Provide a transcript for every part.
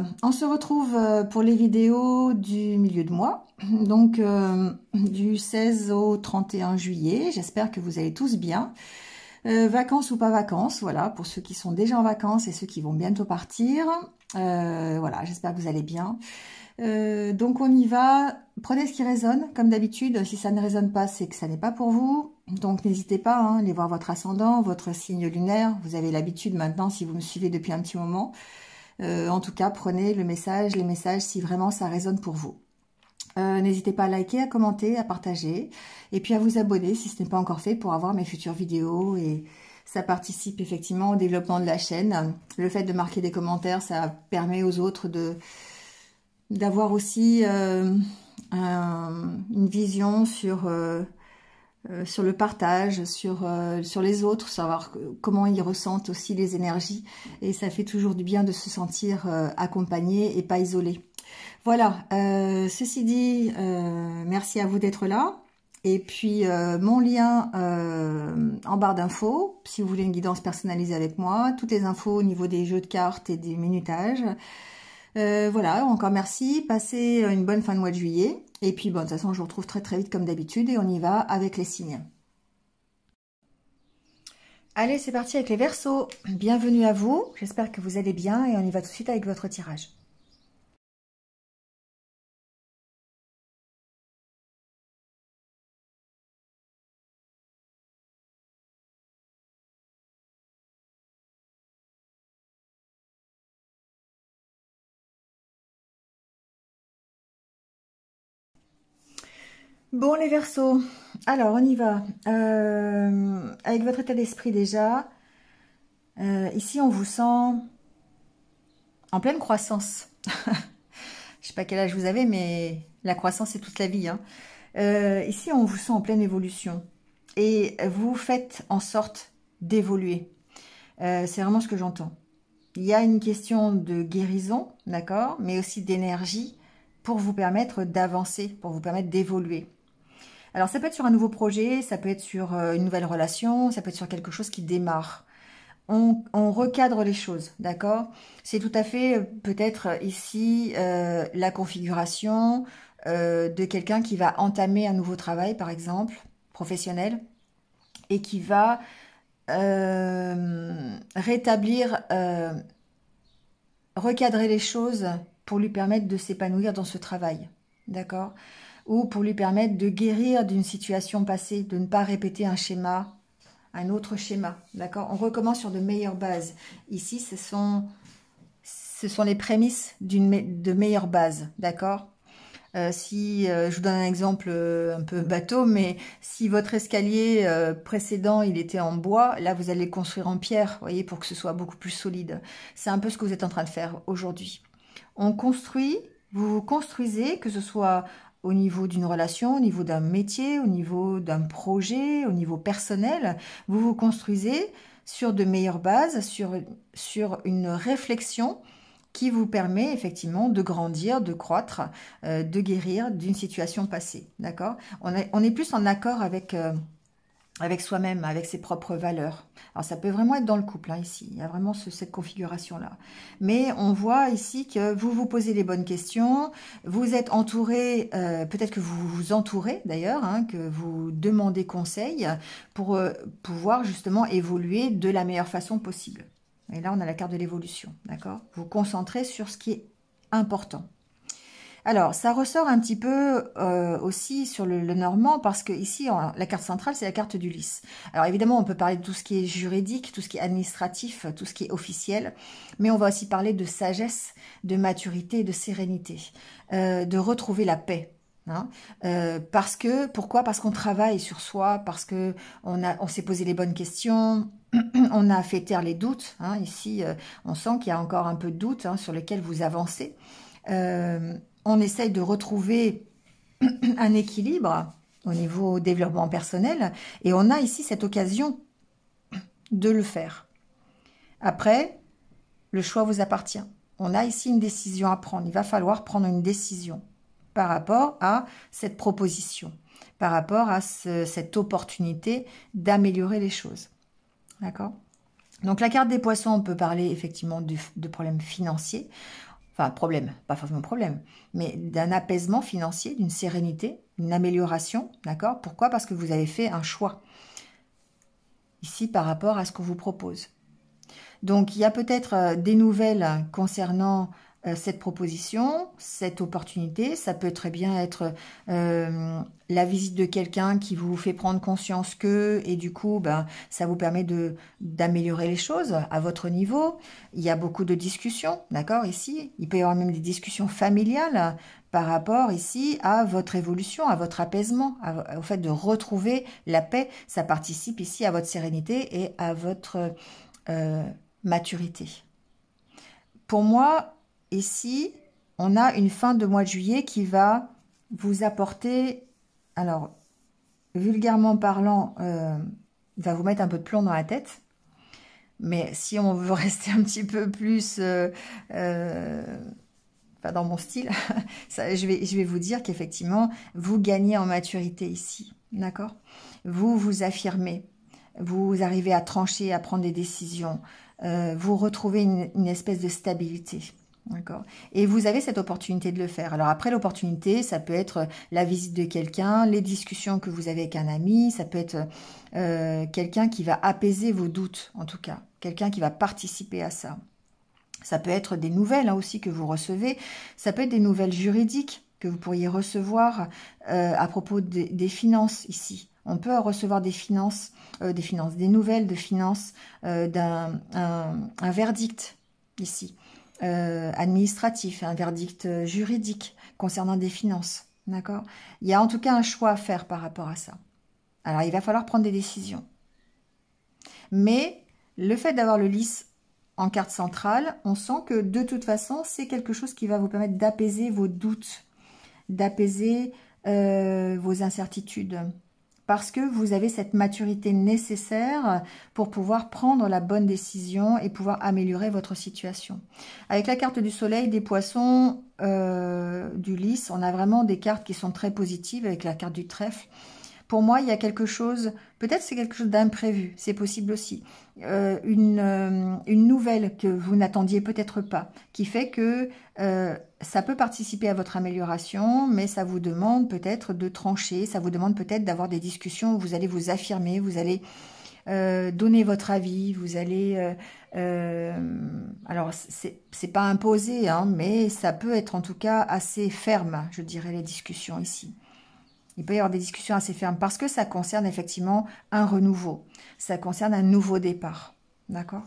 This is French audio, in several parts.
Euh, on se retrouve euh, pour les vidéos du milieu de mois, donc euh, du 16 au 31 juillet. J'espère que vous allez tous bien. vacances ou pas vacances, voilà, pour ceux qui sont déjà en vacances et ceux qui vont bientôt partir. voilà, j'espère que vous allez bien. donc on y va, prenez ce qui résonne, comme d'habitude, si ça ne résonne pas, c'est que ça n'est pas pour vous, donc n'hésitez pas, à hein, aller voir votre ascendant, votre signe lunaire, vous avez l'habitude maintenant si vous me suivez depuis un petit moment, euh, en tout cas, prenez le message, les messages si vraiment ça résonne pour vous. Euh, n'hésitez pas à liker, à commenter, à partager et puis à vous abonner si ce n'est pas encore fait pour avoir mes futures vidéos et ça participe effectivement au développement de la chaîne. Le fait de marquer des commentaires, ça permet aux autres de d'avoir aussi euh, une vision sur euh, sur le partage, sur, euh, sur les autres, savoir comment ils ressentent aussi les énergies. Et ça fait toujours du bien de se sentir euh, accompagné et pas isolé. Voilà, ceci dit, merci à vous d'être là. Et puis, mon lien en barre d'infos, si vous voulez une guidance personnalisée avec moi, toutes les infos au niveau des jeux de cartes et des minutages. Euh, voilà, encore merci. Passez euh, une bonne fin de mois de juillet. Et puis, bon, de toute façon, je vous retrouve très très vite comme d'habitude et on y va avec les signes. Allez, c'est parti avec les versos. Bienvenue à vous. J'espère que vous allez bien et on y va tout de suite avec votre tirage. Bon les versos, alors on y va. Euh, avec votre état d'esprit déjà, euh, ici on vous sent en pleine croissance. Je sais pas quel âge vous avez, mais la croissance c'est toute la vie. Hein. Euh, ici on vous sent en pleine évolution et vous faites en sorte d'évoluer. c'est vraiment ce que j'entends. Il y a une question de guérison, d'accord, mais aussi d'énergie pour vous permettre d'avancer, pour vous permettre d'évoluer. Alors ça peut être sur un nouveau projet, ça peut être sur euh, une nouvelle relation, ça peut être sur quelque chose qui démarre. On, recadre les choses, d'accord C'est tout à fait euh, peut-être ici euh, la configuration de quelqu'un qui va entamer un nouveau travail, par exemple, professionnel, et qui va rétablir, recadrer les choses pour lui permettre de s'épanouir dans ce travail, d'accord ou pour lui permettre de guérir d'une situation passée, de ne pas répéter un schéma, un autre schéma. D'accord On recommence sur de meilleures bases. Ici, ce sont, ce sont les prémices de meilleures bases. D'accord euh, si euh, je vous donne un exemple euh, un peu bateau, mais si votre escalier précédent il était en bois, là vous allez le construire en pierre, voyez, pour que ce soit beaucoup plus solide. C'est un peu ce que vous êtes en train de faire aujourd'hui. On construit, vous construisez, que ce soit au niveau d'une relation, au niveau d'un métier, au niveau d'un projet, au niveau personnel. Vous vous construisez sur de meilleures bases, sur, sur une réflexion qui vous permet effectivement de grandir, de croître, euh, de guérir d'une situation passée. D'accord on est, on est, plus en accord avec... Euh, avec soi-même, avec ses propres valeurs. Alors ça peut vraiment être dans le couple hein, ici, il y a vraiment cette configuration-là. Mais on voit ici que vous vous posez les bonnes questions, vous êtes entouré, euh, peut-être que vous vous entourez d'ailleurs, hein, que vous demandez conseil pour euh, pouvoir justement évoluer de la meilleure façon possible. Et là on a la carte de l'évolution, d'accord vous concentrez sur ce qui est important. Alors, ça ressort un petit peu euh, aussi sur le, normand, parce que ici, la carte centrale, c'est la carte du lys. Alors, évidemment, on peut parler de tout ce qui est juridique, tout ce qui est administratif, tout ce qui est officiel, mais on va aussi parler de sagesse, de maturité, de sérénité, euh, de retrouver la paix. Hein. Euh, parce que pourquoi Parce qu'on travaille sur soi, parce que on, a, on s'est posé les bonnes questions, on a fait taire les doutes. Hein. ici, on sent qu'il y a encore un peu de doute hein, sur lequel vous avancez on essaye de retrouver un équilibre au niveau développement personnel et on a ici cette occasion de le faire. Après, le choix vous appartient. On a ici une décision à prendre. Il va falloir prendre une décision par rapport à cette proposition, par rapport à cette opportunité d'améliorer les choses. D'accord donc la carte des poissons, on peut parler effectivement de problèmes financiers problème, pas forcément problème, mais d'un apaisement financier, d'une sérénité, d'une amélioration, d'accord Pourquoi Parce que vous avez fait un choix ici par rapport à ce qu'on vous propose. Donc, il y a peut-être euh, des nouvelles concernant euh, cette proposition, cette opportunité. Ça peut très bien être euh, la visite de quelqu'un qui vous fait prendre conscience que, et du coup, ben, ça vous permet de d'améliorer les choses à votre niveau. Il y a beaucoup de discussions, d'accord, ici. Il peut y avoir même des discussions familiales par rapport ici à votre évolution, à votre apaisement, au fait de retrouver la paix. Ça participe ici à votre sérénité et à votre euh, maturité. Pour moi, Ici, on a une fin de mois de juillet qui va vous apporter, alors vulgairement parlant, euh, va vous mettre un peu de plomb dans la tête. Mais si on veut rester un petit peu plus euh, euh, dans mon style, je, vais, vous dire qu'effectivement, vous gagnez en maturité ici. D'accord Vous vous affirmez. Vous arrivez à trancher, à prendre des décisions. vous retrouvez une espèce de stabilité. D'accord. Et vous avez cette opportunité de le faire. Alors après l'opportunité, ça peut être euh, la visite de quelqu'un, les discussions que vous avez avec un ami, ça peut être euh, quelqu'un qui va apaiser vos doutes en tout cas, quelqu'un qui va participer à ça. Ça peut être des nouvelles hein, aussi que vous recevez, ça peut être des nouvelles juridiques que vous pourriez recevoir euh, à propos des finances ici. On peut recevoir des finances, des finances, des nouvelles de finances, d'un verdict ici. Euh, administratif, un verdict juridique concernant des finances. D'accord Il y a en tout cas un choix à faire par rapport à ça. Alors, il va falloir prendre des décisions. Mais le fait d'avoir le lys en carte centrale, on sent que de toute façon, c'est quelque chose qui va vous permettre d'apaiser vos doutes, d'apaiser euh, vos incertitudes parce que vous avez cette maturité nécessaire pour pouvoir prendre la bonne décision et pouvoir améliorer votre situation. Avec la carte du soleil, des poissons, euh, du lys, on a vraiment des cartes qui sont très positives avec la carte du trèfle. Pour moi, il y a quelque chose, peut-être c'est quelque chose d'imprévu, c'est possible aussi. Euh, une, euh, une, nouvelle que vous n'attendiez peut-être pas, qui fait que euh, ça peut participer à votre amélioration, mais ça vous demande peut-être de trancher, ça vous demande peut-être d'avoir des discussions où vous allez vous affirmer, vous allez donner votre avis, vous allez... Alors, ce n'est c'est pas imposé, hein, mais ça peut être en tout cas assez ferme, je dirais, les discussions ici il peut y avoir des discussions assez fermes parce que ça concerne effectivement un renouveau, ça concerne un nouveau départ. D'accord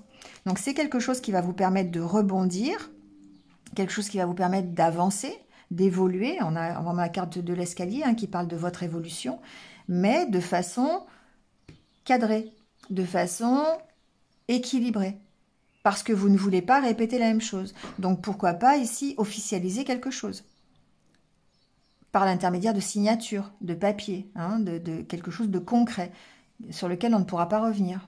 Donc c'est quelque chose qui va vous permettre de rebondir, quelque chose qui va vous permettre d'avancer, d'évoluer. On a, vraiment la carte de l'escalier hein, qui parle de votre évolution, mais de façon cadrée, de façon équilibrée. Parce que vous ne voulez pas répéter la même chose. Donc pourquoi pas ici officialiser quelque chose par l'intermédiaire de signatures, de papiers, hein, de, quelque chose de concret sur lequel on ne pourra pas revenir.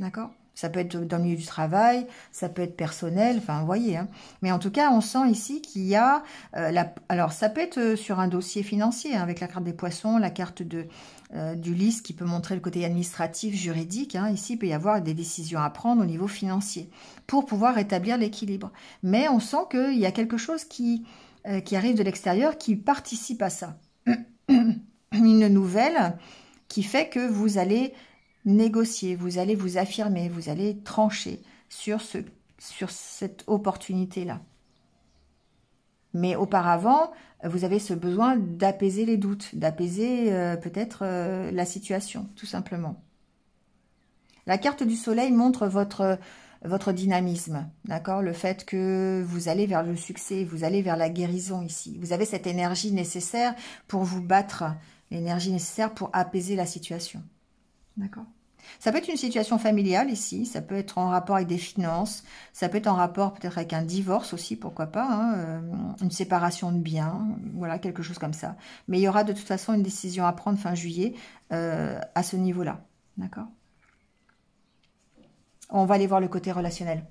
D'accord Ça peut être dans le milieu du travail, ça peut être personnel, enfin, vous voyez. Hein. Mais en tout cas, on sent ici qu'il y a... Euh, alors, ça peut être euh, sur un dossier financier, hein, avec la carte des poissons, la carte de, euh, du liste qui peut montrer le côté administratif, juridique. Ici, il peut y avoir des décisions à prendre au niveau financier pour pouvoir rétablir l'équilibre. Mais on sent qu'il y a quelque chose qui euh, qui arrive de l'extérieur qui participe à ça. Une nouvelle qui fait que vous allez négocier, vous allez vous affirmer, vous allez trancher sur, ce, sur cette opportunité-là. Mais auparavant, vous avez ce besoin d'apaiser les doutes, d'apaiser euh, peut-être euh, la situation, tout simplement. La carte du soleil montre votre votre dynamisme, d'accord Le fait que vous allez vers le succès, vous allez vers la guérison ici. Vous avez cette énergie nécessaire pour vous battre, l'énergie nécessaire pour apaiser la situation, d'accord ça peut être une situation familiale ici, ça peut être en rapport avec des finances, ça peut être en rapport peut-être avec un divorce aussi, pourquoi pas, hein, euh, une séparation de biens, voilà, quelque chose comme ça. Mais il y aura de toute façon une décision à prendre fin juillet euh, à ce niveau-là, d'accord on va aller voir le côté relationnel.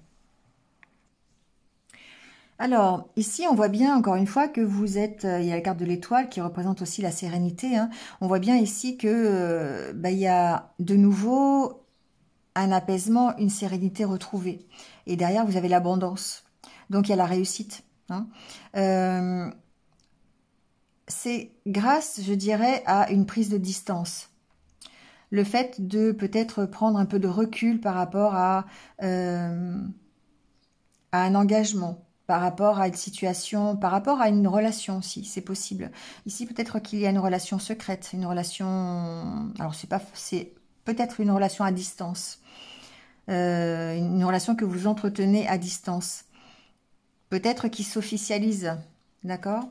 Alors, ici, on voit bien, encore une fois, que vous êtes... Euh, il y a la carte de l'étoile qui représente aussi la sérénité. Hein. On voit bien ici que euh, bah, il y a de nouveau un apaisement, une sérénité retrouvée. Et derrière, vous avez l'abondance. Donc, il y a la réussite. Hein. Euh, c'est grâce, je dirais, à une prise de distance le fait de peut-être prendre un peu de recul par rapport euh, à, un engagement, par rapport à une situation, par rapport à une relation aussi, c'est possible. Ici, peut-être qu'il y a une relation secrète, une relation... Alors, c'est pas, c'est peut-être une relation à distance, euh, une relation que vous entretenez à distance. Peut-être qu'il s'officialise, d'accord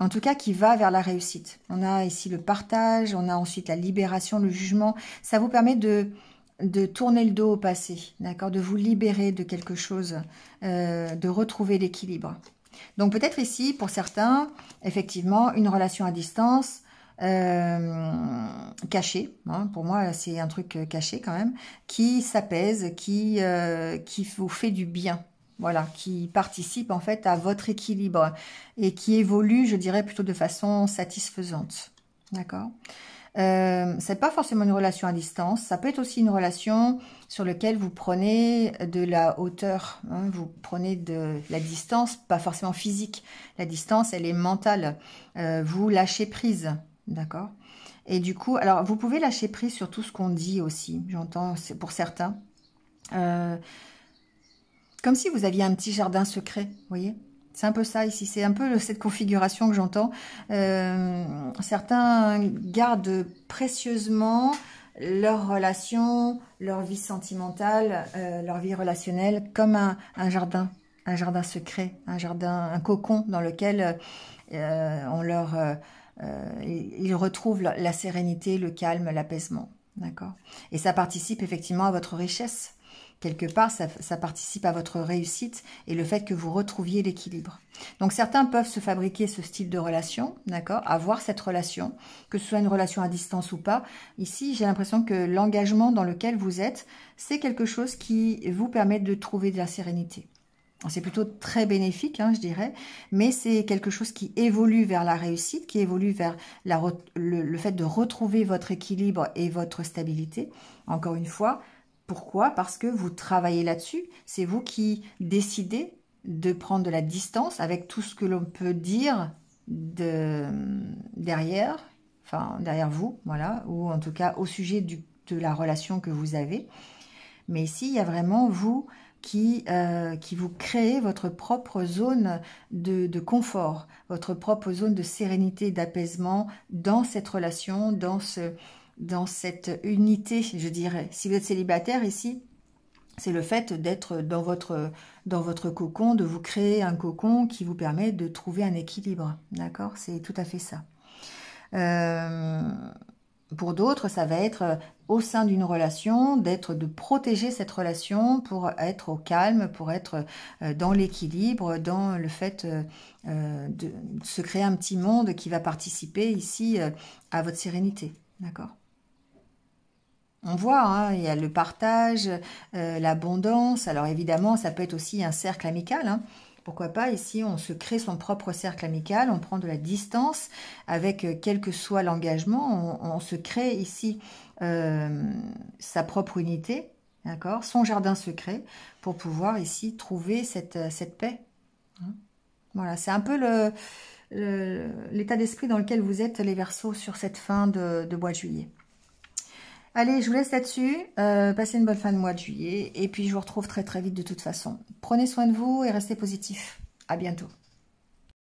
en tout cas qui va vers la réussite. On a ici le partage, on a ensuite la libération, le jugement. Ça vous permet de, de tourner le dos au passé, d'accord, de vous libérer de quelque chose, euh, de retrouver l'équilibre. Donc peut-être ici, pour certains, effectivement, une relation à distance, euh, cachée. Hein. pour moi c'est un truc euh, caché quand même, qui s'apaise, qui, qui vous fait du bien, voilà, qui participe en fait à votre équilibre et qui évolue, je dirais, plutôt de façon satisfaisante. D'accord euh, c'est pas forcément une relation à distance, ça peut être aussi une relation sur laquelle vous prenez de la hauteur, hein. vous prenez de la distance, pas forcément physique, la distance elle est mentale, euh, vous lâchez prise, d'accord Et du coup, alors vous pouvez lâcher prise sur tout ce qu'on dit aussi, j'entends, c'est pour certains, euh, comme si vous aviez un petit jardin secret, vous voyez c'est un peu ça ici, c'est un peu cette configuration que j'entends. Euh, certains gardent précieusement leur relation, leur vie sentimentale, euh, leur vie relationnelle comme un, jardin, un jardin secret, un jardin, un cocon dans lequel euh, on leur, ils retrouvent la, la sérénité, le calme, l'apaisement. D'accord Et ça participe effectivement à votre richesse quelque part, ça, participe à votre réussite et le fait que vous retrouviez l'équilibre. Donc certains peuvent se fabriquer ce style de relation, d'accord Avoir cette relation, que ce soit une relation à distance ou pas. Ici, j'ai l'impression que l'engagement dans lequel vous êtes, c'est quelque chose qui vous permet de trouver de la sérénité. C'est plutôt très bénéfique, hein, je dirais, mais c'est quelque chose qui évolue vers la réussite, qui évolue vers la, le, le fait de retrouver votre équilibre et votre stabilité. Encore une fois, pourquoi Parce que vous travaillez là-dessus. C'est vous qui décidez de prendre de la distance avec tout ce que l'on peut dire de, derrière, enfin derrière vous, voilà, ou en tout cas au sujet de la relation que vous avez. Mais ici, il y a vraiment vous qui, euh, qui vous créez votre propre zone de, confort, votre propre zone de sérénité, d'apaisement dans cette relation, dans ce, dans cette unité, je dirais. Si vous êtes célibataire ici, c'est le fait d'être dans votre, dans votre cocon, de vous créer un cocon qui vous permet de trouver un équilibre. D'accord C'est tout à fait ça. Euh, pour d'autres, ça va être euh, au sein d'une relation, d'être, de protéger cette relation pour être au calme, pour être euh, dans l'équilibre, dans le fait de se créer un petit monde qui va participer ici à votre sérénité. D'accord on voit, hein, il y a le partage, euh, l'abondance. Alors évidemment, ça peut être aussi un cercle amical. Hein. Pourquoi pas ici, on se crée son propre cercle amical, on prend de la distance avec euh, quel que soit l'engagement. On, se crée ici euh, sa propre unité, d'accord, son jardin secret pour pouvoir ici trouver cette, cette paix. Hein. Voilà, c'est un peu l'état le, d'esprit dans lequel vous êtes les Verseaux sur cette fin de, de mois de juillet. Allez, je vous laisse là-dessus. Euh, passez une bonne fin de mois de juillet. Et puis, je vous retrouve très très vite de toute façon. Prenez soin de vous et restez positif. À bientôt.